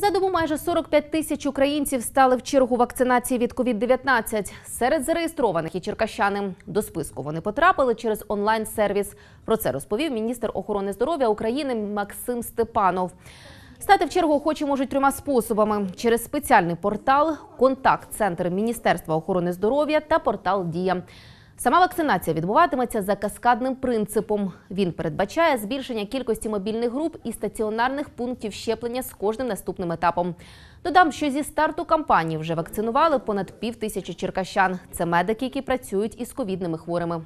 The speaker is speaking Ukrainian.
За добу майже 45 тисяч українців стали в чергу вакцинації від COVID-19. серед зареєстрованих і черкащани. До списку вони потрапили через онлайн-сервіс. Про це розповів міністр охорони здоров'я України Максим Степанов. Стати в чергу охочі можуть трьома способами: через спеціальний портал, контакт-центр Міністерства охорони здоров'я та портал Дія. Сама вакцинація відбуватиметься за каскадним принципом. Він передбачає збільшення кількості мобільних груп і стаціонарних пунктів щеплення з кожним наступним етапом. Додам, що зі старту кампанії вже вакцинували понад пів тисячі черкащан. Це медики, які працюють із ковідними хворими.